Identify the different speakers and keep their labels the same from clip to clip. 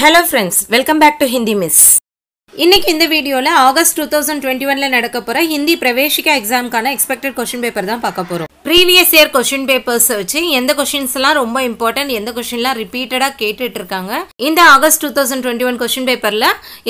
Speaker 1: hello friends welcome back to Hindi miss இன்னைக்கு இந்த வீடியோவில் ஆகஸ்ட் டூ தௌசண்ட் டுவெண்ட்டி ஒன்ல நடக்க போகிற ஹிந்தி பிரவேஷிக்கா எக்ஸாம்க்கான எக்ஸ்பெக்டட் கொஷின் பேப்பர் தான் பார்க்க போகிறோம் ப்ரீவியஸ் இயர் கொஷின் பேப்பர்ஸ் வச்சு எந்த கொஷின்ஸ்லாம் ரொம்ப இம்பார்ட்டன்ட் எந்த கொஷின்லாம் ரிப்பீட்டடாக கேட்டுட்டு இருக்காங்க இந்த August two thousand twenty one question பேப்பரில்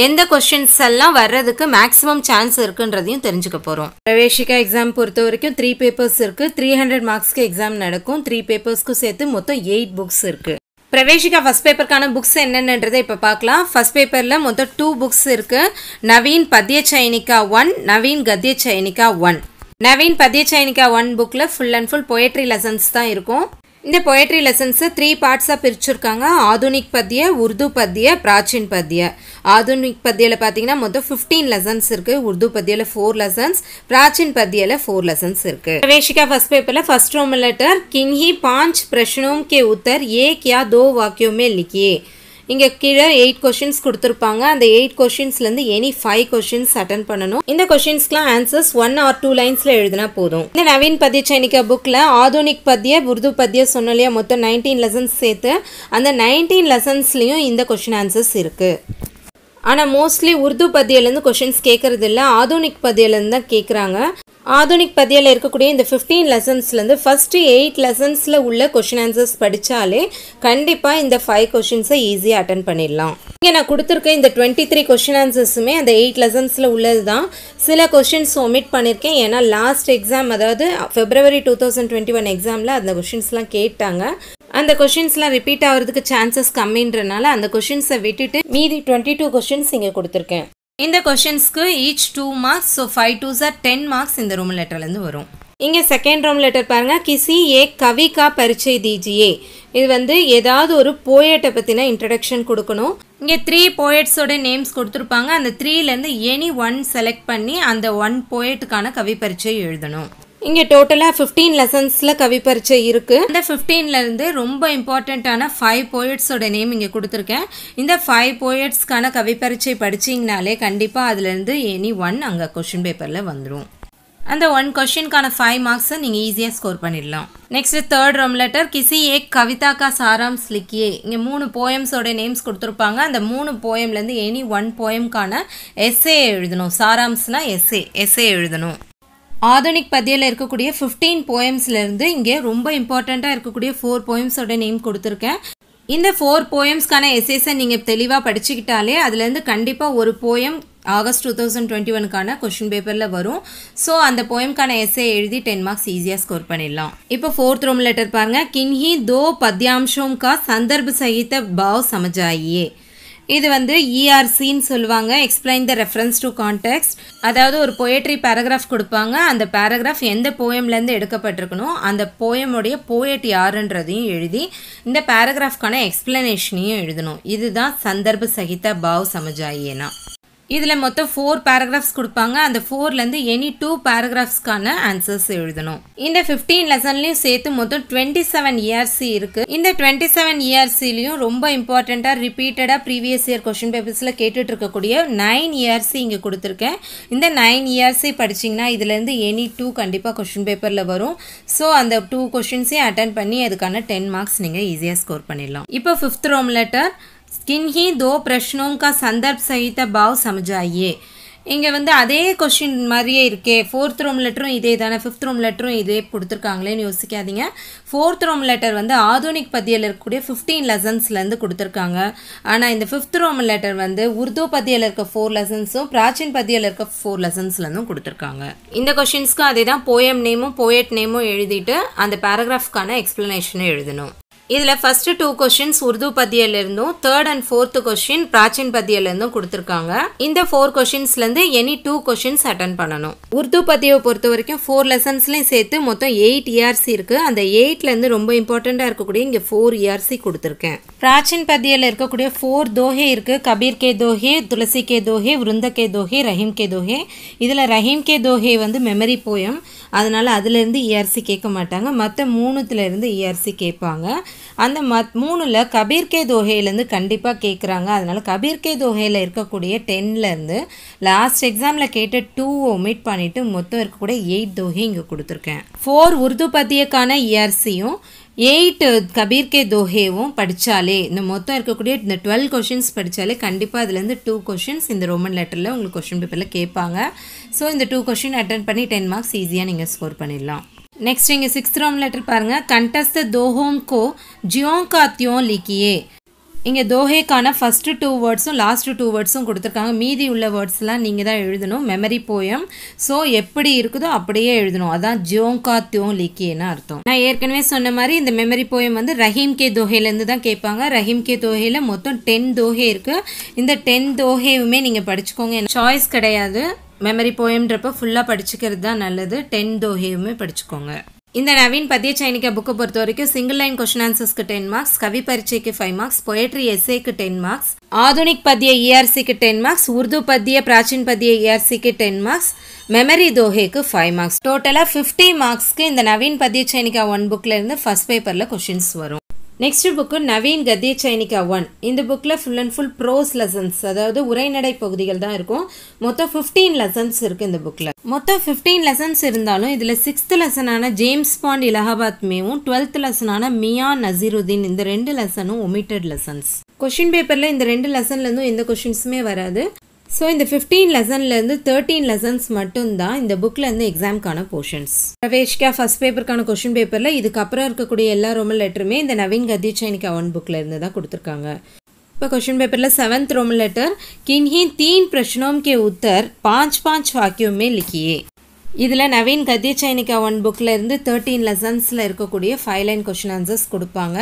Speaker 1: எந்த கொஸ்டின்ஸ் எல்லாம் வர்றதுக்கு மேக்ஸிமம் சான்ஸ் இருக்குன்றதையும் தெரிஞ்சுக்க போகிறோம் பிரவேஷிக்கா எக்ஸாம் பொறுத்த வரைக்கும் த்ரீ பேப்பர்ஸ் இருக்குது த்ரீ ஹண்ட்ரட் மார்க்ஸ்க்கு எக்ஸாம் நடக்கும் த்ரீ பேப்பர்ஸ்க்கும் சேர்த்து மொத்தம் எயிட் புக்ஸ் இருக்குது பிரவேஷிகா ஃபஸ்ட் பேப்பருக்கான புக்ஸ் என்னென்னன்றதை இப்போ பார்க்கலாம் ஃபஸ்ட் பேப்பரில் மொத்தம் டூ புக்ஸ் இருக்குது நவீன் பத்திய சைனிகா ஒன் நவீன் கத்திய சைனிகா ஒன் நவீன் பத்திய சைனிகா ஒன் புக்கில் full and full poetry lessons தான் இருக்கும் இந்த பொயட்ரி லெசன்ஸை த்ரீ பார்ட்ஸாக பிரிச்சுருக்காங்க ஆதுனிக் பத்திய உருது பத்திய பிராச்சின் பத்திய ஆதுனிக் பத்தியில் பார்த்தீங்கன்னா மொத்தம் ஃபிஃப்டீன் லெசன்ஸ் இருக்குது உருது பத்தியில் ஃபோர் லெசன்ஸ் பிராச்சீன் பத்தியில் ஃபோர் லெசன்ஸ் இருக்குது பிரவேஷிகா ஃபஸ்ட் பேப்பரில் ஃபஸ்ட் ரோம் லெட்டர் கின்ஹி பாஞ்ச் பிரஷ்னோம் கே உத்தர் ஏ கியா தோ வாக்கியோமே லிக்கியே இங்கே கீழே எயிட் கொஷின்ஸ் கொடுத்துருப்பாங்க அந்த எயிட் கொஷின்ஸ்லேருந்து எனி ஃபைவ் கொஷின்ஸ் அட்டன் பண்ணணும் இந்த கொஷின்ஸ்க்குலாம் ஆன்சர்ஸ் ஒன் ஆர் டூ லைன்ஸில் எழுதினா போதும் இந்த நவீன் பத்திய சைனிக்க புக்கில் ஆதுனிக் பத்திய உருது பத்திய சொன்னலையா மொத்தம் நைன்டீன் லெசன்ஸ் சேர்த்து அந்த நைன்டீன் லெசன்ஸ்லேயும் இந்த கொஷின் ஆன்சர்ஸ் இருக்குது ஆனால் மோஸ்ட்லி உருது பதியிலேருந்து கொஷின்ஸ் கேட்குறது இல்லை ஆதுனிக் பதியிலேருந்து தான் கேட்குறாங்க ஆதுனிக் பதியில் இருக்கக்கூடிய இந்த ஃபிஃப்டீன் லெசன்ஸ்லேருந்து ஃபஸ்ட்டு எயிட் லெசன்ஸில் உள்ள கொஷின் ஆன்சர்ஸ் படித்தாலே கண்டிப்பாக இந்த ஃபைவ் கொஷின்ஸை ஈஸியாக அட்டன் பண்ணிடலாம் இங்கே நான் கொடுத்துருக்க இந்த டுவெண்ட்டி த்ரீ கொஷின் ஆன்சர்ஸுமே அந்த எயிட் லெசன்ஸில் உள்ளது தான் சில கொஷின்ஸ் ஒமிட் பண்ணியிருக்கேன் ஏன்னா லாஸ்ட் எக்ஸாம் அதாவது February two thousand twenty one எக்ஸாமில் அந்த கொஷின்ஸ்லாம் கேட்டாங்க அந்த கொஷின்ஸ்லாம் ரிப்பீட் ஆகிறதுக்கு சான்சஸ் கம்மின்றனால அந்த கொஷின்ஸை விட்டுட்டு மீதி டுவெண்ட்டி டூ கொஷின்ஸ் இங்கே கொடுத்துருக்கேன் இந்த கொஷின்ஸ்க்கு each two marks so five two சார் டென் மார்க்ஸ் இந்த ரூம் லெட்டர்லேருந்து வரும் இங்கே செகண்ட் ரூம் லெட்டர் பாருங்கள் கிசி ஏ கவிகா பரிச்சை தீஜியே இது வந்து ஏதாவது ஒரு போயட்டை பற்றின இன்ட்ரடக்ஷன் கொடுக்கணும் இங்கே த்ரீ போயட்ஸோட நேம்ஸ் கொடுத்துருப்பாங்க அந்த த்ரீலேருந்து எனி ஒன் செலக்ட் பண்ணி அந்த ஒன் போயட்டுக்கான கவி பரிச்சை எழுதணும் இங்கே டோட்டலாக ஃபிஃப்டீன் லெசன்ஸில் கவி இருக்குது இந்த ஃபிஃப்டீன்லேருந்து ரொம்ப இம்பார்ட்டண்ட்டான ஃபைவ் போயட்ஸோட நேம் இங்கே கொடுத்துருக்கேன் இந்த ஃபைவ் போயட்ஸ்க்கான கவி பரீட்சை படிச்சிங்கனாலே கண்டிப்பாக அதுலேருந்து எனி ஒன் அங்கே கொஷின் பேப்பரில் வந்துடும் அந்த ஒன் கொஷின்கான ஃபைவ் மார்க்ஸை நீங்கள் ஈஸியாக ஸ்கோர் பண்ணிடலாம் நெக்ஸ்ட் தேர்ட் ரம் லெட்டர் கிசி ஏக் கவிதா கா சாராம் ஸ்லிக்கியே இங்கே மூணு போயம்ஸோட நேம்ஸ் கொடுத்துருப்பாங்க அந்த மூணு போயம்லேருந்து எனி ஒன் போயம்கான எஸ்ஏ எழுதணும் சாராம்ஸ்னால் எஸ்ஏ எஸ்ஏ எழுதணும் ஆதனிக் பதியில் இருக்கக்கூடிய ஃபிஃப்டீன் போயம்ஸ்லேருந்து இங்கே ரொம்ப இம்பார்ட்டண்ட்டாக இருக்கக்கூடிய ஃபோர் போயம்ஸோட நேம் கொடுத்துருக்கேன் இந்த ஃபோர் போயம்ஸ்க்கான எஸ்எஸை நீங்கள் தெளிவாக படிச்சுக்கிட்டாலே அதுலேருந்து கண்டிப்பாக ஒரு poem August two thousand twenty ஒனுக்கான கொஷின் பேப்பரில் வரும் ஸோ அந்த போயம்க்கான எஸ்ஏ எழுதி டென் மார்க்ஸ் ஈஸியாக ஸ்கோர் பண்ணிடலாம் இப்போ ஃபோர்த் ரோம் லெட்டர் பாருங்கள் கின்ஹி தோ பத்யாம்ஷோம் கா சந்தர்ப சகித பாவ் சமஜாயியே இது வந்து இஆர்சின்னு e சொல்லுவாங்க explain the reference to context அதாவது ஒரு போயட்ரி பேராகிராஃப் கொடுப்பாங்க அந்த பேராகிராஃப் எந்த போயம்லேருந்து எடுக்கப்பட்டிருக்கணும் அந்த போயமுடைய போயட் யாருன்றதையும் எழுதி இந்த பேராகிராஃப்கான எக்ஸ்பிளனேஷனையும் எழுதணும் இதுதான் சந்தர்ப்ப சகித பாவ் சமஜாயினா இதில் மொத்தம் ஃபோர் பேராகிராஃப்ஸ் கொடுப்பாங்க அந்த ஃபோர்லேருந்து எனி டூ பேராகிராஃப்ஸ்க்கான ஆன்சர்ஸ் எழுதணும் இந்த ஃபிஃப்டீன் லெசன்லையும் சேர்த்து மொத்தம் டுவெண்ட்டி செவன் இயர்சி இருக்குது இந்த டுவெண்ட்டி செவன் இயர்சிலையும் ரொம்ப இம்பார்ட்டண்ட்டாக ரிப்பீட்டடாக ப்ரீவியஸ் இயர் கொஷின் பேப்பர்ஸில் கேட்டுட்டு இருக்கக்கூடிய நைன் இயர்சி இங்கே கொடுத்துருக்கேன் இந்த நைன் இயர்ஸி படிச்சிங்கன்னா இதுலேருந்து எனி டூ கண்டிப்பாக கொஷின் பேப்பரில் வரும் ஸோ அந்த டூ கொஷின்ஸையும் அட்டன் பண்ணி அதுக்கான டென் மார்க்ஸ் நீங்கள் ஈஸியாக ஸ்கோர் பண்ணிடலாம் இப்போ ஃபிஃப்த் ரோம் லெட்டர் किन्हीं दो प्रश्नों का संदर्भ सहित भाव समझाइए இங்கே வந்து அதே கொஷின் மாதிரியே இருக்கே ஃபோர்த் ரோம் லெட்டரும் இதே தானே ஃபிஃப்த் ரோம் லெட்டரும் இதே கொடுத்துருக்காங்களேன்னு யோசிக்காதீங்க ஃபோர்த் ரோம் லெட்டர் வந்து ஆதுனிக் பதியில் இருக்கக்கூடிய ஃபிஃப்டீன் லெசன்ஸ்லேருந்து கொடுத்துருக்காங்க ஆனால் இந்த ஃபிஃப்த் ரோம் லெட்டர் வந்து உருது பதியில் இருக்க ஃபோர் லெசன்ஸும் பிராச்சின் பதியில் இருக்க ஃபோர் லெசன்ஸ்லேருந்தும் கொடுத்துருக்காங்க இந்த கொஷின்ஸ்க்கும் அதே தான் போயம் நேமும் போயட் நேமும் எழுதிட்டு அந்த பேராகிராஃப்கான எக்ஸ்ப்ளனேஷனும் எழுதணும் இதில் ஃபஸ்ட்டு டூ கொஷின்ஸ் உருது பத்தியிலேருந்தும் தேர்ட் அண்ட் ஃபோர்த்து கொஷின் பிராச்சின் பத்தியிலேருந்தும் கொடுத்துருக்காங்க இந்த ஃபோர் கொஷின்ஸ்லேருந்து எனி டூ கொஷின்ஸ் அட்டன் பண்ணணும் உருது பத்தியை பொறுத்த வரைக்கும் ஃபோர் லெசன்ஸ்லையும் சேர்த்து மொத்தம் எயிட் இஆர்சி இருக்குது அந்த எயிட்லேருந்து ரொம்ப இம்பார்ட்டண்ட்டாக இருக்கக்கூடிய இங்கே ஃபோர் இஆர்சி கொடுத்துருக்கேன் பிராச்சின் பத்தியில் இருக்கக்கூடிய ஃபோர் தோஹே இருக்குது கபீர் கே தோஹே துளசி கே தோஹே விருந்த கே தோஹே ரஹீம் கே தோஹே இதில் ரஹீம் கே தோஹே வந்து மெமரி போயம் அதனால் அதுலேருந்து இஆர்சி e கேட்க மாட்டாங்க மற்ற மூணுத்துலேருந்து இஆர்சி e கேட்பாங்க அந்த மத் மூணில் கபீர்கே தோஹேலேருந்து கண்டிப்பாக கேட்குறாங்க அதனால் கபீர்கே தோகையில் இருக்கக்கூடிய டென்லேருந்து லாஸ்ட் எக்ஸாமில் கேட்ட டூ ஒமிட் பண்ணிவிட்டு மொத்தம் இருக்கக்கூடிய எயிட் தோகை இங்கே கொடுத்துருக்கேன் ஃபோர் உருது பத்தியக்கான இஆர்சியும் எயிட் கபீர்கே தோஹேவும் படித்தாலே இந்த மொத்தம் இருக்கக்கூடிய இந்த டுவெல் கொஷின்ஸ் படித்தாலே கண்டிப்பாக அதுலேருந்து டூ கொஷின்ஸ் இந்த ரோமன் லெட்டரில் உங்களுக்கு கொஷின் பேப்பரில் கேட்பாங்க ஸோ இந்த டூ கொஷின் அட்டன் பண்ணி டென் மார்க்ஸ் ஈஸியாக நீங்கள் ஸ்கோர் பண்ணிடலாம் நெக்ஸ்ட் இங்கே சிக்ஸ்த் ரவுண்ட் லெட்டர் பாருங்கள் கண்டஸ்த தோஹோம் கோ காத்தியோம் லிக்கியே இங்கே தோஹேக்கான ஃபஸ்ட்டு டூ வேர்ட்ஸும் லாஸ்ட்டு டூ வேர்ட்ஸும் கொடுத்துருக்காங்க மீதி உள்ள வேர்ட்ஸ்லாம் நீங்கள் தான் எழுதணும் மெமரி போயம் ஸோ எப்படி இருக்குதோ அப்படியே எழுதணும் அதான் ஜியோங்கா தியோங் லிக்கியேன்னு அர்த்தம் நான் ஏற்கனவே சொன்ன மாதிரி இந்த மெமரி போயம் வந்து ரஹீம் கே தோஹேலேருந்து தான் கேட்பாங்க ரஹீம் கே தோஹேல மொத்தம் டென் தோஹே இருக்குது இந்த டென் தோஹேவுமே நீங்கள் படிச்சுக்கோங்க சாய்ஸ் கிடையாது மெமரி போயம்ன்றப்போ ஃபுல்லாக படிச்சுக்கிறது தான் நல்லது டென் தோஹியுமே படிச்சுக்கோங்க இந்த நவீன் பத்திய சைனிக்க புக்கை பொறுத்த வரைக்கும் சிங்கிள் லைன் கொஷின் ஆன்சர்ஸ்க்கு டென் மார்க்ஸ் கவி பரீட்சைக்கு ஃபைவ் மார்க்ஸ் பொயட்ரி எஸ்ஏக்கு டென் மார்க்ஸ் ஆதுனிக் பத்திய இஆர்சிக்கு e டென் மார்க்ஸ் உருது பத்திய பிராச்சீன் பத்திய இஆர்சிக்கு டென் மார்க்ஸ் மெமரி தோஹேக்கு ஃபைவ் மார்க்ஸ் டோட்டலாக ஃபிஃப்டி மார்க்ஸ்க்கு இந்த நவீன் பத்திய சைனிக்கா ஒன் புக்கில் இருந்து ஃபஸ்ட் பேப்பரில் கொஷின்ஸ் வரும் நெக்ஸ்ட் புக்கு நவீன் கத்திய சைனிகா ஒன் இந்த புக்கில் full and full prose lessons அதாவது உரைநடை பகுதிகள் தான் இருக்கும் மொத்தம் ஃபிஃப்டீன் லெசன்ஸ் இருக்குது இந்த புக்கில் மொத்தம் ஃபிஃப்டீன் லெசன்ஸ் இருந்தாலும் இதில் சிக்ஸ்த் லெசனான ஜேம்ஸ் பாண்ட் இலகாபாத் மேவும் டுவெல்த் லெசனான மியா நசீருதீன் இந்த ரெண்டு லெசனும் ஒமிட்டட் லெசன்ஸ் கொஷின் பேப்பரில் இந்த ரெண்டு லெசன்லேருந்தும் எந்த கொஷின்ஸுமே வராது ஸோ இந்த ஃபிஃப்டீன் லெசன்லேருந்து தேர்ட்டீன் லெசன்ஸ் மட்டும்தான் இந்த புக்லேருந்து எக்ஸாம்க்கான போர்ஷன்ஸ் பிரவேஷ்கா ஃபஸ்ட் பேப்பருக்கான கொஷின் பேப்பரில் இதுக்கப்புறம் இருக்கக்கூடிய எல்லா ரோமல் லெட்டருமே இந்த நவீன் சைனிக் அவன் புக்லேருந்து தான் கொடுத்துருக்காங்க இப்போ கொஷின் பேப்பரில் செவன்த் ரோமல் லெட்டர் கின்ஹி தீன் பிரஷ்னோம் கே உத்தர் பாஞ்ச் பாஞ்ச் வாக்கியமே லிக்கியே இதில் நவீன் கத்ய சைனிகா ஒன் புக்லேருந்து தேர்ட்டீன் லெசன்ஸில் இருக்கக்கூடிய ஃபைவ் லைன் கொஷின் ஆன்சர்ஸ் கொடுப்பாங்க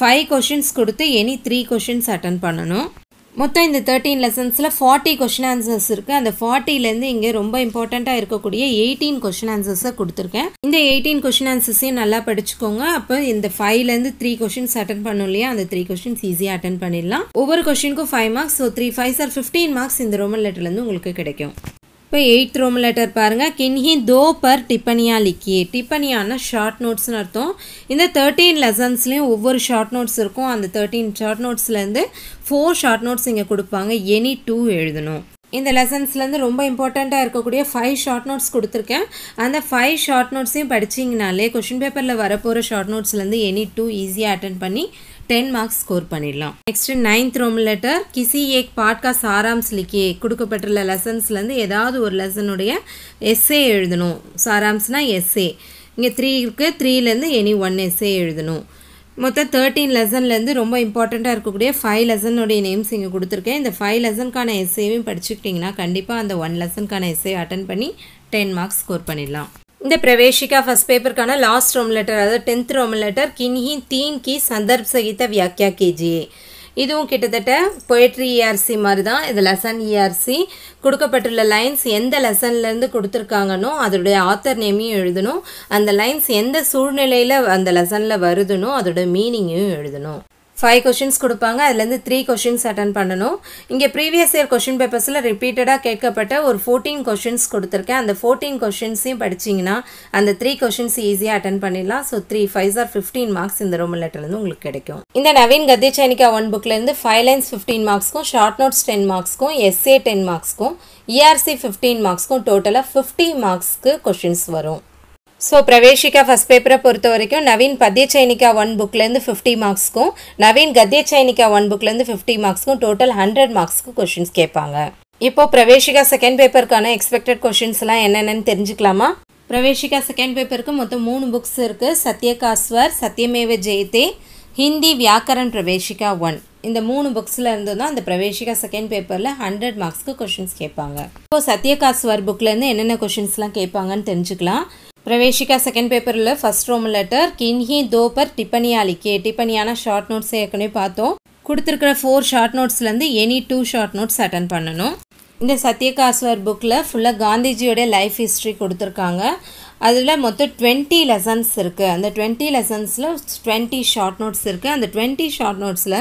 Speaker 1: ஃபைவ் கொஷின்ஸ் கொடுத்து எனி த்ரீ கொஷின்ஸ் அட்டன் பண்ணணும் மொத்தம் இந்த தேர்ட்டீன் லெசன்ஸில் ஃபார்ட்டி கொஷின் ஆன்சர்ஸ் இருக்குது அந்த ஃபார்ட்டிலேருந்து இங்கே ரொம்ப இம்பார்ட்டண்ட்டாக இருக்கக்கூடிய எயிட்டீன் கொஷின் ஆன்சர்ஸை கொடுத்துருக்கேன் இந்த எயிட்டீன் கொஷின் ஆன்சர்ஸையும் நல்லா படிச்சுக்கோங்க அப்போ இந்த ஃபைவ்லேருந்து த்ரீ கொஷின்ஸ் அட்டன் பண்ணும் இல்லையா அந்த த்ரீ கொஷின்ஸ் ஈஸியாக அட்டன் பண்ணிடலாம் ஒவ்வொரு கொஷினுக்கும் five marks so three five சார் ஃபிஃப்டீன் மார்க்ஸ் இந்த ரோமன் லெட்டர்லேருந்து உங்களுக்கு கிடைக்கும் இப்போ எயிட் ரோம் லெட்டர் பாருங்கள் கின்ஹி தோ பர் டிப்பனியா லிக்கி டிப்பனியானா ஷார்ட் நோட்ஸ்னு அர்த்தம் இந்த தேர்ட்டீன் லெசன்ஸ்லேயும் ஒவ்வொரு ஷார்ட் நோட்ஸ் இருக்கும் அந்த தேர்ட்டீன் ஷார்ட் நோட்ஸ்லேருந்து ஃபோர் ஷார்ட் நோட்ஸ் இங்கே கொடுப்பாங்க எனி டூ எழுதணும் இந்த லெசன்ஸ்லேருந்து ரொம்ப இம்பார்ட்டண்ட்டாக இருக்கக்கூடிய ஃபைவ் ஷார்ட் நோட்ஸ் கொடுத்துருக்கேன் அந்த ஃபைவ் ஷார்ட் நோட்ஸையும் படிச்சிங்கனாலே கொஷின் பேப்பரில் வரப்போகிற ஷார்ட் நோட்ஸ்லேருந்து எனி டூ ஈஸியாக அட்டன் பண்ணி டென் மார்க்ஸ் ஸ்கோர் பண்ணிடலாம் நெக்ஸ்ட் நைன்த் ரோம் லெட்டர் கிசி ஏக் பாட்காஸ்ட் சாராம்ஸ் லிக்கே கொடுக்கப்பட்டுள்ள லெசன்ஸ்லேருந்து ஏதாவது ஒரு லெசனுடைய எஸ்ஏ எழுதணும் சாராம்ஸ்னால் எஸ்ஏ இங்கே த்ரீ இருக்குது த்ரீலேருந்து எனி ஒன் எஸ்ஏ எழுதணும் மொத்தம் தேர்ட்டீன் லெசன்லேருந்து ரொம்ப இம்பார்ட்டண்ட்டாக இருக்கக்கூடிய ஃபைவ் லெசனுடைய நேம்ஸ் இங்கே கொடுத்துருக்கேன் இந்த ஃபைவ் லெசனுக்கான எஸ்ஏவையும் படிச்சுக்கிட்டிங்கன்னா கண்டிப்பாக அந்த ஒன் லெசனுக்கான எஸ்ஏ அட்டன் பண்ணி டென் மார்க்ஸ் ஸ்கோர் பண்ணிடலாம் இந்த பிரவேஷிகா ஃபஸ்ட் பேப்பருக்கான லாஸ்ட் ரோம் லெட்டர் அதாவது டென்த் ரோம் லெட்டர் கின்ஹி தீன் கி சந்தர்ப் சகித வியாக்கியா கேஜியே இதுவும் கிட்டத்தட்ட பொயட்ரி இஆர்சி e மாதிரி தான் இது லெசன் இஆர்சி e கொடுக்கப்பட்டுள்ள லைன்ஸ் எந்த லெசன்லேருந்து கொடுத்துருக்காங்கனோ அதோடைய ஆத்தர் நேமையும் எழுதணும் அந்த லைன்ஸ் எந்த சூழ்நிலையில் அந்த லெசனில் வருதுனோ அதோட மீனிங்கையும் எழுதணும் ஃபைவ் கொஷின்ஸ் கொடுப்பாங்க அதுலேருந்து த்ரீ கொஷின்ஸ் அட்டன் பண்ணணும் இங்கே ப்ரீவியஸ் இயர் கொஷின் பேப்பர்ஸில் ரிப்பீட்டடாக கேட்கப்பட்ட ஒரு ஃபோர்டீன் கொஷின்ஸ் கொடுத்துருக்கேன் அந்த ஃபோர்டீன் கொஷின்ஸையும் படிச்சிங்கன்னா அந்த த்ரீ கொஷின்ஸ் ஈஸியாக அட்டன் பண்ணிடலாம் so three five or fifteen marks இந்த ரோமன் லெட்டர்லேருந்து உங்களுக்கு கிடைக்கும் இந்த நவீன் கத்திய சைனிக்கா ஒன் புக்லேருந்து ஃபைவ் லைன்ஸ் ஃபிஃப்டீன் மார்க்ஸ்க்கும் ஷார்ட் நோட்ஸ் டென் மார்க்ஸ்க்கும் எஸ்ஏ டென் மார்க்ஸ்க்கும் இஆர்சி ஃபிஃப்டீன் மார்க்ஸ்க்கும் டோட்டலாக ஃபிஃப்டி மார்க்ஸ்க்கு கொஷின்ஸ் வரும் ஸோ பிரவேஷிகா ஃபஸ்ட் பேப்பரை பொறுத்த வரைக்கும் நவீன் பத்திய சைனிக்கா ஒன் புக்லேருந்து ஃபிஃப்டி மார்க்ஸ்க்கும் நவீன் கத்திய சைனிக்கா ஒன் புக்லேருந்து ஃபிஃப்டி மார்க்ஸ்க்கும் டோட்டல் ஹண்ட்ரட் மார்க்ஸ்க்கு கொஷின்ஸ் கேட்பாங்க இப்போ பிரவேஷிகா செகண்ட் பேப்பருக்கான எக்ஸ்பெக்டட் கொஷின்ஸ்லாம் என்னென்னு தெரிஞ்சுக்கலாமா பிரவேஷிகா செகண்ட் பேப்பருக்கு மொத்தம் மூணு புக்ஸ் இருக்குது சத்யகாஸ்வர் சத்யமேவ ஜெயதே ஹிந்தி வியாக்கரன் பிரவேஷிகா ஒன் இந்த மூணு புக்ஸில் இருந்து தான் அந்த பிரவேஷிகா செகண்ட் பேப்பரில் ஹண்ட்ரட் மார்க்ஸ்க்கு கொஷின்ஸ் கேட்பாங்க இப்போது சத்யகாஸ்வர் புக்லேருந்து என்னென்ன கொஷின்ஸ்லாம் கேட்பாங்கன்னு தெரிஞ்சுக்கலாம் பிரவேஷிக்கா செகண்ட் பேப்பரில் ஃபஸ்ட் ரோம் லெட்டர் கின்ஹி தோபர் டிப்பனியா டிப்பனியான ஷார்ட் நோட்ஸ் ஏற்கனவே பார்த்தோம் கொடுத்துருக்கிற ஃபோர் ஷார்ட் நோட்ஸ்லேருந்து any two short notes attend பண்ணணும் இந்த சத்யகாஸ்வர் புக்கில் ஃபுல்லாக காந்திஜியோடைய லைஃப் ஹிஸ்ட்ரி கொடுத்துருக்காங்க அதில் மொத்தம் டுவெண்ட்டி லெசன்ஸ் இருக்குது அந்த டுவெண்ட்டி லெசன்ஸில் டுவெண்ட்டி ஷார்ட் நோட்ஸ் இருக்குது அந்த டுவெண்ட்டி ஷார்ட் நோட்ஸில்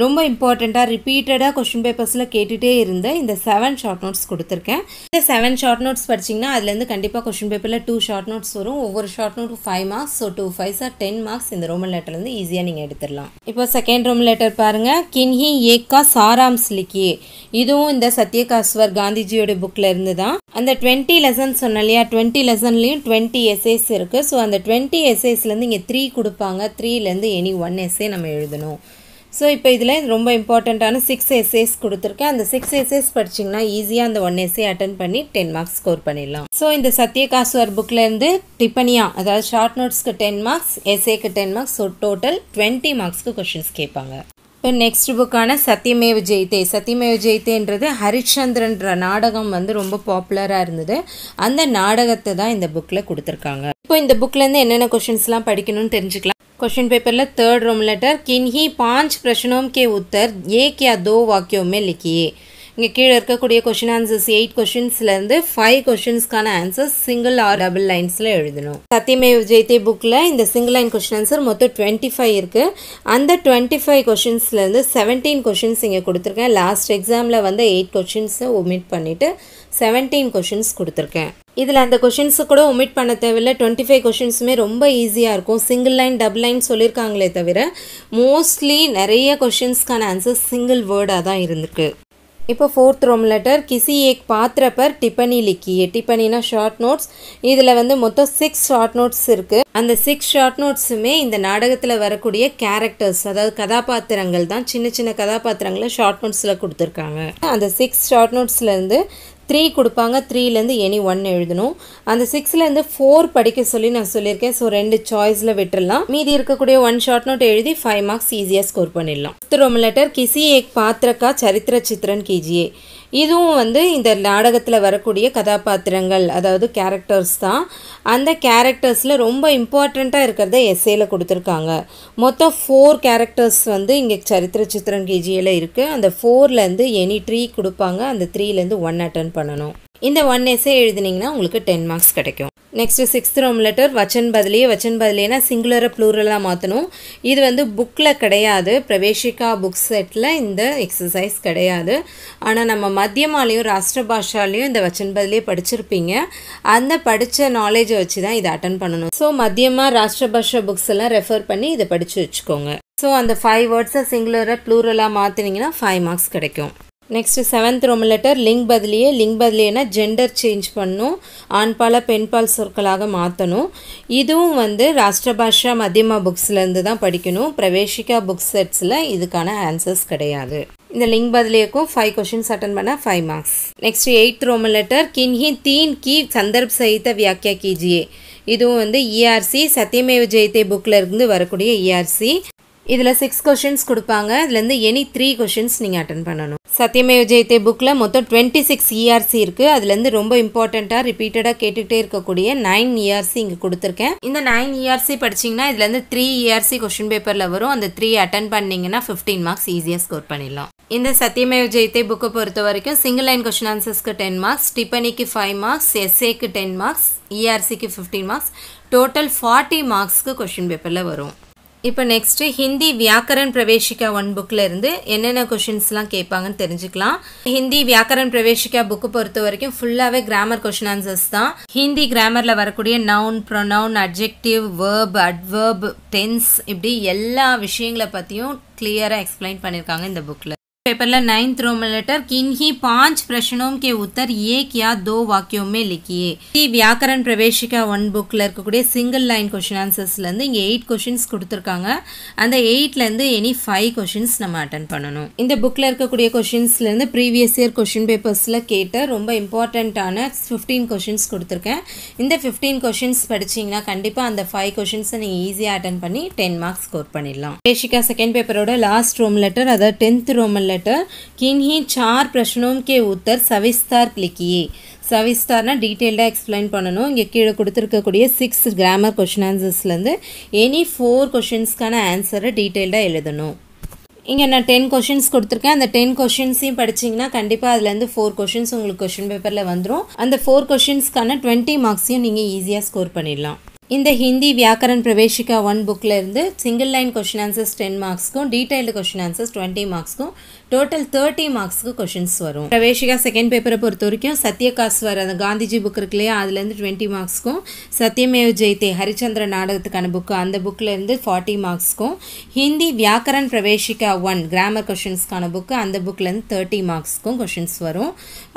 Speaker 1: ரொம்ப இம்பார்ட்டண்ட்டாக ரிப்பீட்டடாக கொஷின் பேப்பர்ஸில் கேட்டுகிட்டே இருந்த இந்த செவன் ஷார்ட் நோட்ஸ் கொடுத்துருக்கேன் இந்த செவன் ஷார்ட் நோட்ஸ் படிச்சிங்கன்னா அதுலேருந்து கண்டிப்பாக கொஷின் பேப்பரில் டூ ஷார்ட் நோட்ஸ் வரும் ஒவ்வொரு short note five marks so two five சார் டென் மார்க்ஸ் இந்த ரோமன் லெட்டர்லேருந்து ஈஸியாக நீங்கள் எடுத்துடலாம் இப்போ செகண்ட் ரோமன் லெட்டர் பாருங்கள் கின்ஹி ஏக்கா சாராம்ஸ் லிக்கியே இதுவும் இந்த சத்யகாஸ்வர் காந்திஜியோட புக்கில் இருந்து தான் அந்த டுவெண்ட்டி லெசன் சொன்னேன் இல்லையா டுவெண்ட்டி லெசன்லேயும் டுவெண்ட்டி எஸ்ஏஸ் இருக்குது ஸோ அந்த டுவெண்ட்டி எஸ்ஏஸ்லேருந்து இங்கே த்ரீ கொடுப்பாங்க த்ரீலேருந்து எனி ஒன் எஸ்ஏ நம்ம எழுதணும் ஸோ இப்போ இதில் ரொம்ப இம்பார்ட்டண்ட்டான சிக்ஸ் எஸ்ஏஸ் கொடுத்துருக்கேன் அந்த சிக்ஸ் எஸ்ஏஸ் படிச்சிங்கன்னா ஈஸியாக அந்த ஒன் எஸ்ஏ அட்டன் பண்ணி டென் மார்க்ஸ் ஸ்கோர் பண்ணிடலாம் ஸோ இந்த சத்யகாசுவர் புக்லேருந்து டிப்பனியா அதாவது ஷார்ட் நோட்ஸ்க்கு டென் மார்க்ஸ் எஸ்ஏக்கு ten marks so total twenty மார்க்ஸ்க்கு கொஷின்ஸ் கேட்பாங்க இப்போ நெக்ஸ்ட் புக்கான சத்தியமேவ ஜெயித்தே சத்தியமேவ ஜெயித்தேன்றது ஹரிச்சந்திரன்ற நாடகம் வந்து ரொம்ப பாப்புலராக இருந்தது அந்த நாடகத்தை தான் இந்த புக்கில் கொடுத்துருக்காங்க இப்போ இந்த புக்லேருந்து என்னென்ன கொஷின்ஸ்லாம் படிக்கணும்னு தெரிஞ்சுக்கலாம் क्वेश्चन पेपर ले थर्ड रोम लेटर किन्हीं पांच प्रश्नों के उत्तर एक या दो वाक्यों में लिखिए இங்கே கீழே இருக்கக்கூடிய கொஷின் ஆன்சர்ஸ் எயிட் கொஷின்ஸ்லேருந்து ஃபைவ் கொஷின்ஸ்க்கான ஆன்சர்ஸ் சிங்கிள் ஆர் டபுள் லைன்ஸில் எழுதணும் சத்தியமேவ் ஜெயத்தே புக்கில் இந்த சிங்கிள் லைன் கொஷின் ஆன்சர் மொத்தம் டுவெண்ட்டி ஃபைவ் இருக்குது அந்த டுவெண்ட்டி ஃபைவ் கொஷின்ஸ்லேருந்து செவன்டீன் கொஷின்ஸ் இங்கே கொடுத்துருக்கேன் லாஸ்ட் எக்ஸாமில் வந்து எயிட் கொஷின்ஸை ஒமிட் பண்ணிவிட்டு செவன்டீன் கொஷின்ஸ் கொடுத்துருக்கேன் இதில் அந்த கொஷின்ஸு கூட ஒமிட் பண்ண தேவையில்லை டுவெண்ட்டி ஃபைவ் கொஷின்ஸுமே ரொம்ப ஈஸியாக இருக்கும் சிங்கிள் லைன் டபுள் லைன் சொல்லியிருக்காங்களே தவிர மோஸ்ட்லி நிறைய கொஷின்ஸ்க்கான ஆன்சர்ஸ் சிங்கிள் வேர்டாக தான் இருந்திருக்கு இப்போ ஃபோர்த் ரோம் லெட்டர் கிசி ஏக் பாத்திரப்பர் டிப்பனி லிக்கி டிப்பனினா ஷார்ட் நோட்ஸ் இதில் வந்து மொத்தம் சிக்ஸ் ஷார்ட் நோட்ஸ் இருக்குது அந்த சிக்ஸ் ஷார்ட் நோட்ஸுமே இந்த நாடகத்தில் வரக்கூடிய கேரக்டர்ஸ் அதாவது கதாபாத்திரங்கள் தான் சின்ன சின்ன கதாபாத்திரங்களை ஷார்ட் நோட்ஸில் கொடுத்துருக்காங்க அந்த சிக்ஸ் ஷார்ட் நோட்ஸ்லேருந்து த்ரீ கொடுப்பாங்க த்ரீலேருந்து எனி ஒன் எழுதணும் அந்த சிக்ஸ்லேருந்து ஃபோர் படிக்க சொல்லி நான் சொல்லியிருக்கேன் ஸோ ரெண்டு சாய்ஸில் விட்டுடலாம் மீதி இருக்கக்கூடிய ஒன் ஷார்ட் நோட் எழுதி ஃபைவ் மார்க்ஸ் ஈஸியாக ஸ்கோர் பண்ணிடலாம் ஃபிஃப்த் லெட்டர் கிசி ஏக் பாத்திரக்கா சரித்திர சித்திரன் கிஜியே இதுவும் வந்து இந்த நாடகத்தில் வரக்கூடிய கதாபாத்திரங்கள் அதாவது கேரக்டர்ஸ் தான் அந்த கேரக்டர்ஸில் ரொம்ப இம்பார்ட்டண்ட்டாக இருக்கிறத எஸ்ஏயில் கொடுத்துருக்காங்க மொத்தம் ஃபோர் கேரக்டர்ஸ் வந்து இங்கே சரித்திர சித்திரம் கேஜியில் இருக்குது அந்த ஃபோர்லேருந்து எனி த்ரீ கொடுப்பாங்க அந்த த்ரீலேருந்து ஒன் அட்டன் பண்ணணும் இந்த ஒன் எஸ்ஏ எழுதினீங்கன்னா உங்களுக்கு டென் மார்க்ஸ் கிடைக்கும் நெக்ஸ்ட்டு சிக்ஸ்த் ரோம் லெட்டர் வச்சன் பதிலே வச்சன் பதிலேனா சிங்குலரை ப்ளூரலாக மாற்றணும் இது வந்து புக்கில் கிடையாது பிரவேஷிகா புக் செட்டில் இந்த எக்ஸசைஸ் கிடையாது ஆனால் நம்ம மத்தியமாலேயும் ராஷ்டிர இந்த வச்சன் பதிலே படிச்சிருப்பீங்க அந்த படித்த நாலேஜை வச்சு தான் இதை அட்டன் பண்ணணும் ஸோ மத்தியமாக ராஷ்டிரபாஷா பாஷா புக்ஸ் எல்லாம் ரெஃபர் பண்ணி இதை படித்து வச்சுக்கோங்க ஸோ அந்த ஃபைவ் வேர்ட்ஸை சிங்குலரை ப்ளூரலாக மாற்றினீங்கன்னா ஃபைவ் மார்க்ஸ் கிடைக்கும் நெக்ஸ்ட்டு செவன்த் ரோம் லெட்டர் லிங்க் பதிலியே லிங்க் பதிலியனா ஜெண்டர் சேஞ்ச் பண்ணும் ஆண்பால பெண்பால் சொற்களாக மாற்றணும் இதுவும் வந்து ராஷ்டிரபாஷா மத்தியமா புக்ஸ்லேருந்து தான் படிக்கணும் பிரவேஷிகா புக் செட்ஸில் இதுக்கான ஆன்சர்ஸ் கிடையாது இந்த லிங்க் பதிலியக்கும் ஃபைவ் கொஷின்ஸ் அட்டன் பண்ணால் five marks next eighth Roman letter கின்ஹி தீன் கி சந்தர்ப் சகித வியாக்கியா கிஜியே இதுவும் வந்து இஆர்சி சத்தியமேவ் ஜெயத்தே புக்கில் இருந்து வரக்கூடிய இஆர்சி இதில் சிக்ஸ் கொஷின்ஸ் கொடுப்பாங்க இதுலேருந்து எனி த்ரீ கொஷின்ஸ் நீங்கள் அட்டன் பண்ணணும் சத்தியமய விஜயத்தை புக்கில் மொத்தம் டுவெண்ட்டி சிக்ஸ் e இஆர்சி இருக்குது அதுலேருந்து ரொம்ப இம்பார்ட்டண்ட்டாக ரிப்பீட்டடாக கேட்டுக்கிட்டே இருக்கக்கூடிய நைன் இஆர்சி e இங்கே கொடுத்துருக்கேன் இந்த நைன் இஆர்சி e படிச்சிங்கன்னா இதுலேருந்து த்ரீ இஆர்சி கொஷின் பேப்பரில் வரும் அந்த த்ரீ அட்டன் பண்ணிங்கன்னா ஃபிஃப்டீன் மார்க்ஸ் ஈஸியாக ஸ்கோர் பண்ணிடலாம் இந்த சத்தியமய ஜெயத்தை புக்கை பொறுத்த வரைக்கும் சிங்கிள் லைன் கொஷின் ஆன்சர்ஸ்க்கு டென் மார்க்ஸ் டிப்பனிக்கு ஃபைவ் மார்க்ஸ் எஸ்ஏக்கு டென் மார்க்ஸ் இஆர்சிக்கு ஃபிஃப்டீன் மார்க்ஸ் டோட்டல் ஃபார்ட்டி மார்க்ஸ்க்கு கொஷின் பேப்பரில் வரும் இப்போ நெக்ஸ்ட்டு ஹிந்தி வியாக்கரன் பிரவேசிக்கா ஒன் புக்கில் இருந்து என்னென்ன கொஷின்ஸ்லாம் கேட்பாங்கன்னு தெரிஞ்சுக்கலாம் ஹிந்தி வியாக்கரன் பிரவேசிக்கா புக்கு பொறுத்த வரைக்கும் ஃபுல்லாகவே கிராமர் கொஷின் ஆன்சர்ஸ் தான் ஹிந்தி கிராமரில் வரக்கூடிய noun pronoun adjective verb adverb tense இப்படி எல்லா விஷயங்களை பற்றியும் கிளியராக எக்ஸ்பிளைன் பண்ணியிருக்காங்க இந்த புக்கில் पेपर नाइन्थ रोमन लेटर किन्हीं पांच प्रश्नों के उत्तर एक या दो वाक्यों में लिखिए வியாக்கரன் பிரவேசிக்கா ஒன் புக்கில் இருக்கக்கூடிய சிங்கிள் லைன் கொஷின் ஆன்சர்ஸ்லேருந்து இங்கே எயிட் கொஷின்ஸ் கொடுத்துருக்காங்க அந்த எயிட்லேருந்து எனி ஃபைவ் கொஷின்ஸ் நம்ம அட்டன் பண்ணணும் இந்த புக்கில் இருக்கக்கூடிய கொஷின்ஸ்லேருந்து ப்ரீவியஸ் இயர் கொஷின் பேப்பர்ஸில் கேட்ட ரொம்ப இம்பார்ட்டண்ட்டான ஃபிஃப்டீன் கொஷின்ஸ் கொடுத்துருக்கேன் இந்த ஃபிஃப்டீன் கொஷின்ஸ் படிச்சிங்கன்னா கண்டிப்பாக அந்த ஃபைவ் கொஷின்ஸை நீங்கள் ஈஸியாக அட்டன் பண்ணி டென் மார்க்ஸ் ஸ்கோர் பண்ணிடலாம் பிரவேஷிகா செகண்ட் பேப்பரோட லாஸ்ட் ரோம் லெட்டர் அதாவது டென்த் ரோமன் लेटर किन्हीं चार प्रश्नों के उत्तर सविस्तार लिखिए சவிஸ்டார்னா டீட்டெயில்டாக எக்ஸ்பிளைன் பண்ணணும் இங்கே கீழே கொடுத்துருக்கக்கூடிய சிக்ஸ் கிராமர் கொஷின் ஆன்சர்ஸ்லேருந்து எனி ஃபோர் கொஷின்ஸ்க்கான ஆன்சரை டீட்டெயில்டாக எழுதணும் இங்கே நான் டென் கொஷின்ஸ் கொடுத்துருக்கேன் அந்த டென் கொஷின்ஸையும் படிச்சிங்கன்னா கண்டிப்பாக அதுலேருந்து ஃபோர் கொஷின்ஸ் உங்களுக்கு கொஷின் பேப்பரில் வந்துடும் அந்த ஃபோர் கொஷின்ஸ்க்கான டுவெண்ட்டி மார்க்ஸையும் நீங்கள் ஈஸியாக ஸ்கோர் பண்ணிடலாம் இந்த ஹிந்தி வியாக்கரன் பிரவேஷிகா ஒன் புக்கில் இருந்து single line question answers ten மார்க்ஸ்க்கும் டீட்டெயில்டு கொஷின் ஆன்சர்ஸ் டுவெண்ட்டி மார்க்ஸ்க்கும் டோட்டல் தேர்ட்டி மார்க்ஸ்க்கு கொஷின்ஸ் வரும் பிரவேஷிகா செகண்ட் பேப்பரை பொறுத்த வரைக்கும் சத்யகாஸ்வர் அந்த காந்திஜி புக் இருக்கு இல்லையா அதுலேருந்து டுவெண்ட்டி மார்க்ஸ்க்கும் சத்யமேவ் ஜெய்தே ஹரிச்சந்திர நாடகத்துக்கான புக்கு அந்த புக்லேருந்து ஃபார்ட்டி மார்க்ஸ்க்கும் ஹிந்தி வியாக்கரன் பிரவேஷிகா ஒன் கிராமர் கொஷின்ஸ்க்கான புக்கு அந்த புக்லேருந்து தேர்ட்டி மார்க்ஸ்க்கும் கொஷின்ஸ் வரும்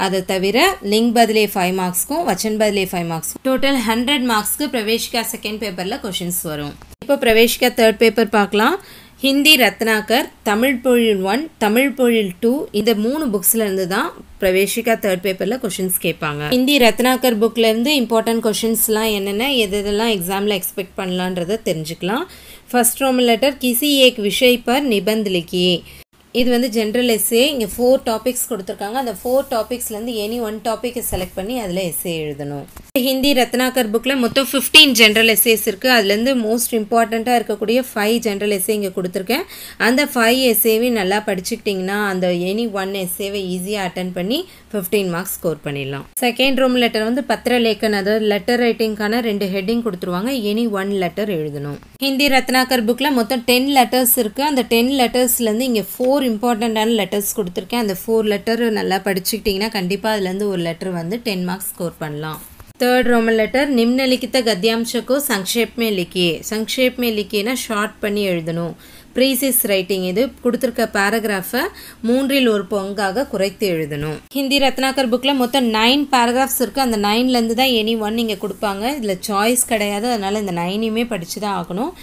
Speaker 1: அதை தவிர லிங்க் பதிலே ஃபைவ் மார்க்ஸ்க்கும் வச்சன் பதிலே ஃபைவ் மார்க்ஸ் டோட்டல் ஹண்ட்ரட் மார்க்ஸ்க்கு பிரவேஷிகா செகண்ட் பேப்பரில் கொஷின்ஸ் வரும் இப்போ பிரவேஷிகா தேர்ட் பேப்பர் பார்க்கலாம் ஹிந்தி ரத்னாகர் தமிழ் பொழில் ஒன் தமிழ் பொழில் டூ இந்த மூணு புக்ஸ்லேருந்து தான் பிரவேஷிகா தேர்ட் பேப்பரில் கொஷின்ஸ் கேட்பாங்க ஹிந்தி ரத்னாகர் புக்லேருந்து இம்பார்ட்டன்ட் கொஷின்ஸ்லாம் என்னென்ன எது எக்ஸாமில் எக்ஸ்பெக்ட் பண்ணலான்றதை தெரிஞ்சுக்கலாம் ஃபர்ஸ்ட் ரோம் லெட்டர் கிசி ஏக் விஷய் பர் நிபந்த் இது வந்து ஜென்ரல் எஸ்ஏ இங்கே ஃபோர் டாபிக்ஸ் கொடுத்துருக்காங்க அந்த ஃபோர் டாபிக்ஸ்லேருந்து எனி ஒன் டாப்பிக்கை செலக்ட் பண்ணி அதில் எஸ்ஏ எழுதணும் ஹிந்தி ரத்னாகர் புக்கில் மொத்தம் ஃபிஃப்டீன் ஜென்ரல் எஸ்ஏஸ் இருக்குது அதுலேருந்து மோஸ்ட் இம்பார்ட்டண்ட்டாக இருக்கக்கூடிய ஃபைவ் ஜென்ரல் எஸ்ஸே இங்கே கொடுத்துருக்கேன் அந்த ஃபைவ் எஸ்ஏவையும் நல்லா படிச்சுக்கிட்டிங்கன்னா அந்த எனி ஒன் எஸ்ஏவை ஈஸியாக அட்டன் பண்ணி ஃபிஃப்டீன் மார்க்ஸ் ஸ்கோர் பண்ணிடலாம் செகண்ட் ரூம் லெட்டர் வந்து பத்திர லேக்கன் அதாவது லெட்டர் ரைட்டிங்க்கான ரெண்டு ஹெட்டிங் கொடுத்துருவாங்க எனி ஒன் லெட்டர் எழுதணும் ஹிந்தி ரத்னாகர் புக்கில் மொத்தம் டென் லெட்டர்ஸ் இருக்குது அந்த டென் லெட்டர்ஸ்லேருந்து இங்கே ஃபோர் இம்பார்ட்டண்ட்டான லெட்டர்ஸ் கொடுத்துருக்கேன் அந்த ஃபோர் லெட்டர் நல்லா படிச்சுக்கிட்டிங்கன்னா கண்டிப்பாக அதுலேருந்து ஒரு லெட்டர் வந்து டென் மார்க்ஸ் ஸ்கோர் பண்ணலாம் ಥರ್ಡ್ ರೋಮನ್ ಲೆಟರ್ ನಿಮ್ಮನ್ನ ಲಿಖಿತ ಗದ್ಯಾಮಶಕ್ಕು ಸಂಕ್ಷೇಪೇಲಿ ಲಿಕ್ಕಿಯೇ ಲಿಖಿನ ಶಾರ್ಟ್ ಪಣಿ ಎಳುನು ப்ரீசிஸ் ரைட்டிங் இது கொடுத்துருக்க பேராகிராஃபை மூன்றில் ஒரு பங்காக குறைத்து எழுதணும் ஹிந்தி ரத்னாகர் புக்கில் மொத்தம் நைன் பேராகிராஃப்ஸ் இருக்குது அந்த நைன்லேருந்து தான் எனி ஒன் நீங்கள் கொடுப்பாங்க இதில் சாய்ஸ் கிடையாது அதனால் இந்த நைனையுமே படித்து தான் ஆகணும்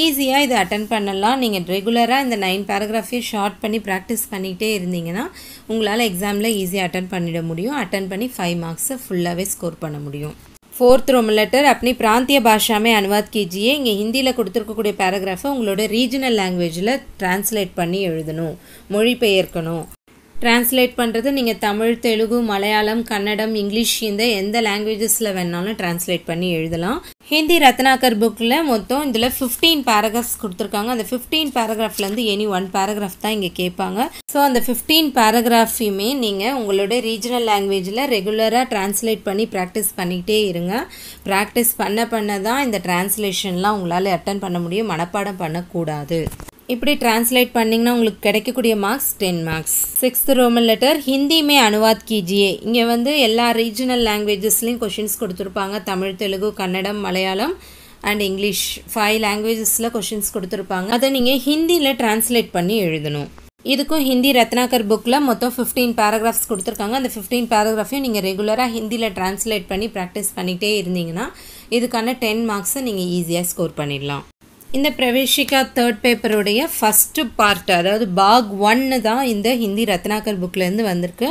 Speaker 1: ஈஸியாக இதை அட்டன் பண்ணலாம் நீங்கள் ரெகுலராக இந்த நைன் பேராகிராஃபையும் ஷார்ட் பண்ணி ப்ராக்டிஸ் பண்ணிகிட்டே இருந்தீங்கன்னா உங்களால் எக்ஸாமில் ஈஸியாக அட்டன் பண்ணிட முடியும் அட்டன் பண்ணி ஃபைவ் மார்க்ஸை ஃபுல்லாகவே ஸ்கோர் பண்ண முடியும் ஃபோர்த் रोमन लेटर अपनी प्रांतीय भाषा में अनुवाद இங்கே ஹிந்தியில் கொடுத்துருக்கக்கூடிய பேராகிராஃபை உங்களோட ரீஜனல் லாங்குவேஜில் ட்ரான்ஸ்லேட் பண்ணி எழுதணும் மொழிபெயர்க்கணும் டிரான்ஸ்லேட் பண்ணுறது நீங்கள் தமிழ் தெலுங்கு மலையாளம் கன்னடம் இங்கிலீஷ் இந்த எந்த லாங்குவேஜஸில் வேணாலும் டிரான்ஸ்லேட் பண்ணி எழுதலாம் ஹிந்தி ரத்னாக்கர் புக்கில் மொத்தம் இதில் ஃபிஃப்டீன் பேராகிராஃப்ஸ் கொடுத்துருக்காங்க அந்த ஃபிஃப்டீன் பேராகிராஃப்லேருந்து எனி ஒன் பேராகிராஃப் தான் இங்கே கேட்பாங்க ஸோ அந்த ஃபிஃப்டீன் பேராகிராஃபையுமே நீங்கள் உங்களோட ரீஜனல் லாங்குவேஜில் ரெகுலராக டிரான்ஸ்லேட் பண்ணி ப்ராக்டிஸ் பண்ணிக்கிட்டே இருங்க ப்ராக்டிஸ் பண்ண பண்ண தான் இந்த டிரான்ஸ்லேஷன்லாம் உங்களால் அட்டன் பண்ண முடியும் மனப்பாடம் பண்ணக்கூடாது இப்படி டிரான்ஸ்லேட் பண்ணிங்கன்னா உங்களுக்கு கிடைக்கக்கூடிய marks ten marks sixth Roman letter ஹிந்திமே அனுவாத் கீஜியே இங்கே வந்து எல்லா ரீஜனல் லாங்குவேஜஸ்லேயும் கொஷின்ஸ் கொடுத்துருப்பாங்க Tamil Telugu Kannada Malayalam and English five லாங்குவேஜஸில் கொஷின்ஸ் கொடுத்துருப்பாங்க அதை நீங்கள் ஹிந்தியில் டிரான்ஸ்லேட் பண்ணி எழுதணும் இதுக்கும் ஹிந்தி ரத்னாகர் புக்கில் மொத்தம் ஃபிஃப்டீன் பேராகிராஃப்ஸ் கொடுத்துருக்காங்க அந்த ஃபிஃப்டீன் பேராகிராஃபையும் நீங்கள் ரெகுலராக ஹிந்தியில் ட்ரான்ஸ்லேட் பண்ணி ப்ராக்டிஸ் பண்ணிகிட்டே இருந்தீங்கன்னா இதுக்கான டென் மார்க்ஸை நீங்கள் ஈஸியாக ஸ்கோர் பண்ணிடலாம் இந்த பிரவேஷிகா தேர்ட் பேப்பருடைய ஃபஸ்ட்டு பார்ட் அதாவது பாக் ஒன்னு தான் இந்த ஹிந்தி ரத்னாகர் புக்லேருந்து வந்திருக்கு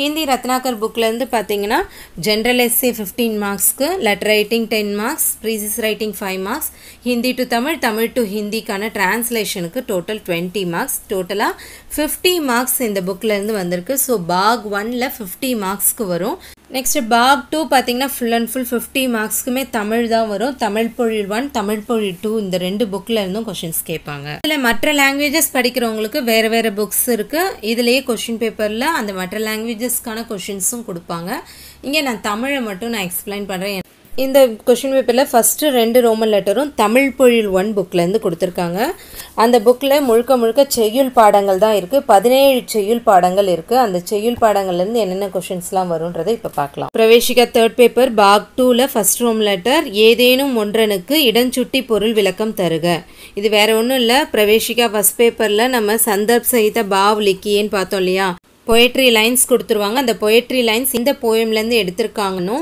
Speaker 1: ஹிந்தி ரத்னாகர் புக்லேருந்து பார்த்தீங்கன்னா ஜென்ரல் எஸ்சி ஃபிஃப்டீன் மார்க்ஸ்க்கு letter writing ten marks precis writing five marks Hindi to Tamil Tamil to ஹிந்திக்கான டிரான்ஸ்லேஷனுக்கு டோட்டல் டுவெண்ட்டி மார்க்ஸ் டோட்டலாக ஃபிஃப்டி மார்க்ஸ் இந்த புக்கிலேருந்து வந்திருக்கு ஸோ பாக் ஒனில் ஃபிஃப்டி மார்க்ஸ்க்கு வரும் நெக்ஸ்ட்டு பாக் டூ பார்த்தீங்கன்னா ஃபுல் அண்ட் ஃபுல் ஃபிஃப்டி மார்க்ஸ்க்குமே தமிழ் தான் வரும் தமிழ் பொழில் ஒன் தமிழ் பொழில் டூ இந்த ரெண்டு புக்கில் இருந்தும் கொஷின்ஸ் கேட்பாங்க இதில் மற்ற லாங்குவேஜஸ் படிக்கிறவங்களுக்கு வேறு வேறு புக்ஸ் இருக்குது இதுலேயே கொஷின் பேப்பரில் அந்த மற்ற லாங்குவேஜஸ்க்கான கொஷின்ஸும் கொடுப்பாங்க இங்கே நான் தமிழை மட்டும் நான் எக்ஸ்பிளைன் பண்ணுறேன் இந்த கொஷின் பேப்பரில் ஃபஸ்ட்டு ரெண்டு ரோமன் லெட்டரும் தமிழ் பொழில் ஒன் புக்லேருந்து கொடுத்துருக்காங்க அந்த புக்கில் முழுக்க முழுக்க செய்யுள் பாடங்கள் தான் இருக்குது பதினேழு செய்யுள் பாடங்கள் இருக்குது அந்த செய்யுள் பாடங்கள்லேருந்து என்னென்ன கொஷின்ஸ்லாம் வரும்ன்றதை இப்போ பார்க்கலாம் பிரவேசிகா தேர்ட் பேப்பர் பாக் டூவில் ஃபஸ்ட் ரோம் லெட்டர் ஏதேனும் ஒன்றனுக்கு இடஞ்சுட்டி பொருள் விளக்கம் தருக இது வேறு ஒன்றும் இல்லை பிரவேசிகா ஃபஸ்ட் பேப்பரில் நம்ம சந்தர்ப் சகித பாவ் லிக்கியன்னு பார்த்தோம் இல்லையா பொயட்ரி லைன்ஸ் கொடுத்துருவாங்க அந்த பொயட்ரி லைன்ஸ் இந்த போயம்லேருந்து எடுத்திருக்காங்கன்னு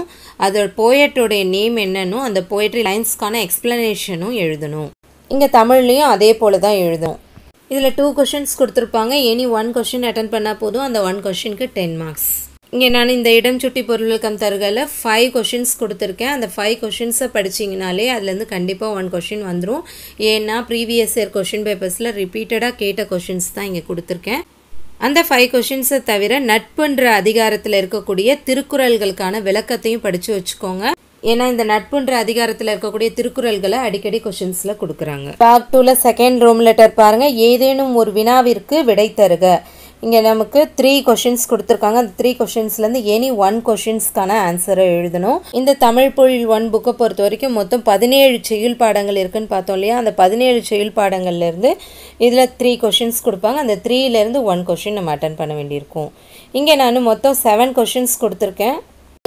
Speaker 1: அதோட போயட்டோடைய நேம் என்னன்னு அந்த போயட்ரி லைன்ஸ்க்கான எக்ஸ்ப்ளனேஷனும் எழுதணும் இங்கே தமிழ்லேயும் அதே போல் தான் எழுதும் இதில் டூ கொஷின்ஸ் கொடுத்துருப்பாங்க எனி ஒன் கொஷின் அட்டன் பண்ணால் போதும் அந்த ஒன் கொஷினுக்கு டென் மார்க்ஸ் இங்கே நான் இந்த இடம் சுட்டி பொருளுக்கம் தருகையில் ஃபைவ் கொஷின்ஸ் கொடுத்துருக்கேன் அந்த ஃபைவ் கொஷின்ஸை படிச்சிங்கனாலே அதுலேருந்து கண்டிப்பாக ஒன் கொஷின் வந்துடும் ஏன்னா ப்ரீவியஸ் இயர் கொஷின் பேப்பர்ஸில் ரிப்பீட்டடாக கேட்ட கொஷின்ஸ் தான் இங்கே கொடுத்துருக்கேன் அந்த ஃபைவ் கொஷின்ஸை தவிர நட்புன்ற அதிகாரத்தில் இருக்கக்கூடிய திருக்குறள்களுக்கான விளக்கத்தையும் படித்து வச்சுக்கோங்க ஏன்னா இந்த நட்புன்ற அதிகாரத்தில் இருக்கக்கூடிய திருக்குறள்களை அடிக்கடி கொஷின்ஸில் கொடுக்குறாங்க பார்ட் டூவில் செகண்ட் ரோம் லெட்டர் பாருங்கள் ஏதேனும் ஒரு வினாவிற்கு விடை தருக இங்கே நமக்கு த்ரீ கொஷின்ஸ் கொடுத்துருக்காங்க அந்த த்ரீ கொஷின்ஸ்லேருந்து எனி ஒன் கொஷின்ஸ்க்கான ஆன்சரை எழுதணும் இந்த தமிழ் பொழில் ஒன் புக்கை பொறுத்த வரைக்கும் மொத்தம் பதினேழு செயல் பாடங்கள் இருக்குதுன்னு பார்த்தோம் இல்லையா அந்த பதினேழு செயல் பாடங்கள்லேருந்து இதில் த்ரீ கொஷின்ஸ் கொடுப்பாங்க அந்த த்ரீலேருந்து ஒன் கொஷின் நம்ம அட்டன் பண்ண வேண்டியிருக்கும் இங்கே நான் மொத்தம் செவன் கொஷின்ஸ் கொடுத்துருக்கேன்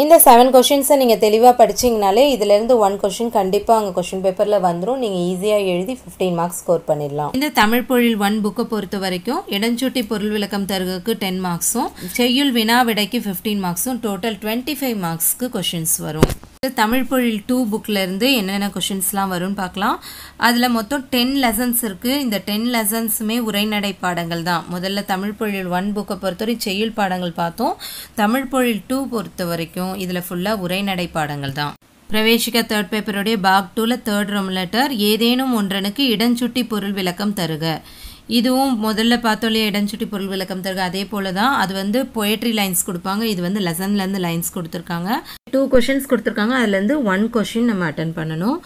Speaker 1: இந்த செவன் கொஷின்ஸை நீங்கள் தெளிவாக படிச்சிங்கனாலே இதிலேருந்து ஒன் கொஷின் கண்டிப்பாக அங்கே கொஷின் பேப்பரில் வந்துடும் நீங்கள் ஈஸியாக எழுதி ஃபிஃப்டீன் மார்க்ஸ் ஸ்கோர் பண்ணிடலாம் இந்த தமிழ் பொழில் ஒன் புக்கை பொறுத்த வரைக்கும் இடஞ்சூட்டி பொருள் விளக்கம் தருகக்கு டென் மார்க்ஸும் செய்யுள் வினா விடைக்கு ஃபிஃப்டீன் மார்க்ஸும் டோட்டல் டுவெண்ட்டி ஃபைவ் மார்க்ஸ்க்கு கொஷின்ஸ் வரும் தமிழ் பொழில் டூ புக்கிலேருந்து என்னென்ன கொஷின்ஸ்லாம் வரும்னு பார்க்கலாம் அதில் மொத்தம் டென் லெசன்ஸ் இருக்குது இந்த டென் லெசன்ஸுமே உரைநடை பாடங்கள் தான் முதல்ல தமிழ் பொழில் ஒன் புக்கை பொறுத்தவரை செய்யுள் பாடங்கள் பார்த்தோம் தமிழ் பொழில் டூ பொறுத்த வரைக்கும் இதில் ஃபுல்லாக உரைநடை பாடங்கள் தான் பிரவேசிக்க தேர்ட் பேப்பருடைய பாக் டூவில் தேர்ட் ரொம் லெட்டர் ஏதேனும் ஒன்றனுக்கு இடஞ்சுட்டி பொருள் விளக்கம் தருக இதுவும் முதல்ல பார்த்தோலையே இடஞ்சுட்டி பொருள் விளக்கம் தருக அதே போல் தான் அது வந்து பொயட்ரி லைன்ஸ் கொடுப்பாங்க இது வந்து லெசன்லேருந்து லைன்ஸ் கொடுத்துருக்காங்க டூ கொஷின்ஸ் கொடுத்துருக்காங்க அதுலேருந்து ஒன் கொஷின் நம்ம அட்டன் பண்ணணும்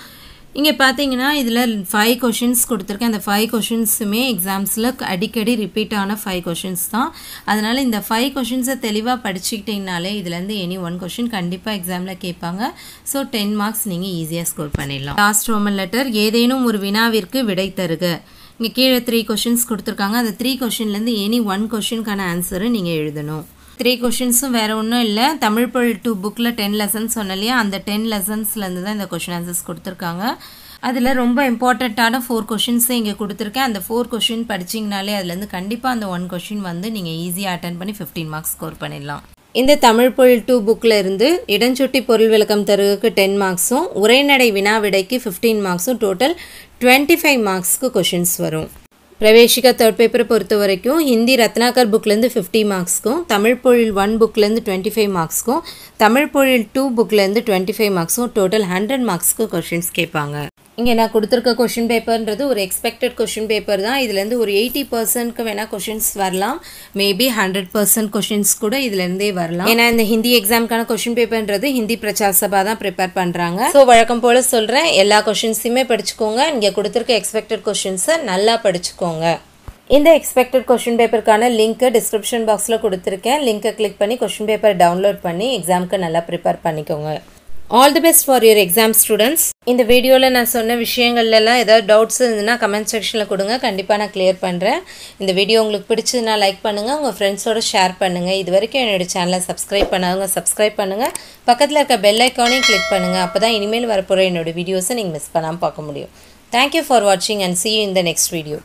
Speaker 1: இங்கே பார்த்தீங்கன்னா இதில் ஃபைவ் கொஷின்ஸ் கொடுத்துருக்கேன் அந்த ஃபைவ் கொஷின்ஸுமே எக்ஸாம்ஸில் அடிக்கடி ரிப்பீட் ஆன ஃபைவ் கொஷின்ஸ் தான் அதனால் இந்த ஃபைவ் கொஷின்ஸை தெளிவாக படிச்சுக்கிட்டிங்கனாலே இதுலேருந்து எனி ஒன் கொஷின் கண்டிப்பாக எக்ஸாமில் கேட்பாங்க ஸோ டென் மார்க்ஸ் நீங்கள் ஈஸியாக ஸ்கோர் பண்ணிடலாம் லாஸ்ட் ரோமன் லெட்டர் ஏதேனும் ஒரு வினாவிற்கு விடை தருக இங்கே கீழே த்ரீ கொஷின்ஸ் கொடுத்துருக்காங்க அந்த த்ரீ கொஷின்லேருந்து எனி ஒன் கொஷினுக்கான ஆன்சரு நீங்கள் எழுதணும் த்ரீ கொஷின்ஸும் வேறு ஒன்றும் இல்லை தமிழ் பொருள் டூ புக்கில் டென் லெசன்ஸ் சொன்ன இல்லையா அந்த டென் லெசன்ஸ்லேருந்து தான் இந்த கொஷின் ஆன்சர்ஸ் கொடுத்துருக்காங்க அதில் ரொம்ப இம்பார்ட்டண்ட்டான ஃபோர் கொஷின்ஸும் இங்கே கொடுத்துருக்கேன் அந்த ஃபோர் கொஷின் படிச்சிங்கனாலே அதுலேருந்து கண்டிப்பாக அந்த ஒன் கொஷின் வந்து நீங்கள் ஈஸியாக அட்டன் பண்ணி ஃபிஃப்டீன் மார்க்ஸ் ஸ்கோர் பண்ணிடலாம் இந்த தமிழ் பொருள் டூ புக்கில் இருந்து இடஞ்சுட்டி பொருள் விளக்கம் தருவுக்கு டென் மார்க்ஸும் உரைநடை வினா விடைக்கு ஃபிஃப்டீன் மார்க்ஸும் டோட்டல் டுவெண்ட்டி ஃபைவ் மார்க்ஸ்க்கு கொஷின்ஸ் வரும் பிரவேஷிகா தேர்ட் பேப்பரை பொறுத்த வரைக்கும் ஹிந்தி ரத்னாகர் புக்லேருந்து ஃபிஃப்டி மார்க்ஸ்க்கும் தமிழ் பொழில் ஒன் புக்லேருந்து டுவெண்ட்டி ஃபைவ் மார்க்ஸ்க்கும் தமிழ் பொழில் டூ புக்லேருந்து டுவெண்ட்டி ஃபைவ் மார்க்ஸும் டோட்டல் ஹண்ட்ரட் மார்க்ஸ்க்கு கொஷின்ஸ் கேட்பாங்க இங்கே நான் கொடுத்துருக்க கொஷின் பேப்பர்ன்றது ஒரு எக்ஸ்பெக்டட் கொஷின் பேப்பர் தான் இதுலேருந்து ஒரு எயிட்டி பர்சன்ட்க்கு வேணால் கொஷின்ஸ் வரலாம் மேபி ஹண்ட்ரட் பர்சன்ட் கொஷின்ஸ் கூட இதுலேருந்தே வரலாம் ஏன்னா இந்த ஹிந்தி எக்ஸாமுக்கான கொஷின் பேப்பர்ன்றது ஹிந்தி பிரச்சார சபா தான் ப்ரிப்பேர் பண்ணுறாங்க ஸோ வழக்கம் போல் சொல்கிறேன் எல்லா கொஷின்ஸையுமே படிச்சுக்கோங்க இங்கே கொடுத்துருக்க எக்ஸ்பெக்டட் கொஷின்ஸை நல்லா படிச்சுக்கோங்க இந்த எக்ஸ்பெக்டட் கொஷின் பேப்பருக்கான லிங்க்கு டிஸ்கிரிப்ஷன் பாக்ஸில் கொடுத்துருக்கேன் லிங்க்கை கிளிக் பண்ணி கொஷின் பேப்பர் டவுன்லோட் பண்ணி எக்ஸாமுக்கு நல்லா ப்ரிப்பேர் பண்ணிக்கோங்க all the best for your exam students இந்த வீடியோவில் நான் சொன்ன விஷயங்கள்லாம் ஏதாவது டவுட்ஸ் இருந்ததுன்னா கமெண்ட் செக்ஷனில் கொடுங்க கண்டிப்பாக நான் கிளியர் பண்ணுறேன் இந்த வீடியோ உங்களுக்கு பிடிச்சதுனா லைக் பண்ணுங்கள் உங்கள் ஃப்ரெண்ட்ஸோட ஷேர் பண்ணுங்கள் இது வரைக்கும் என்னோடய சேனலை சப்ஸ்கிரைப் பண்ணாதவங்க சப்ஸ்கிரைப் பண்ணுங்கள் பக்கத்தில் இருக்க பெல் ஐக்கானையும் கிளிக் பண்ணுங்கள் அப்போ தான் இனிமேல் வரப்போகிற என்னோடய வீடியோஸை நீங்கள் மிஸ் பண்ணாமல் பார்க்க முடியும் தேங்க்யூ ஃபார் வாட்சிங் அண்ட் சி யூ இந்த நெக்ஸ்ட் வீடியோ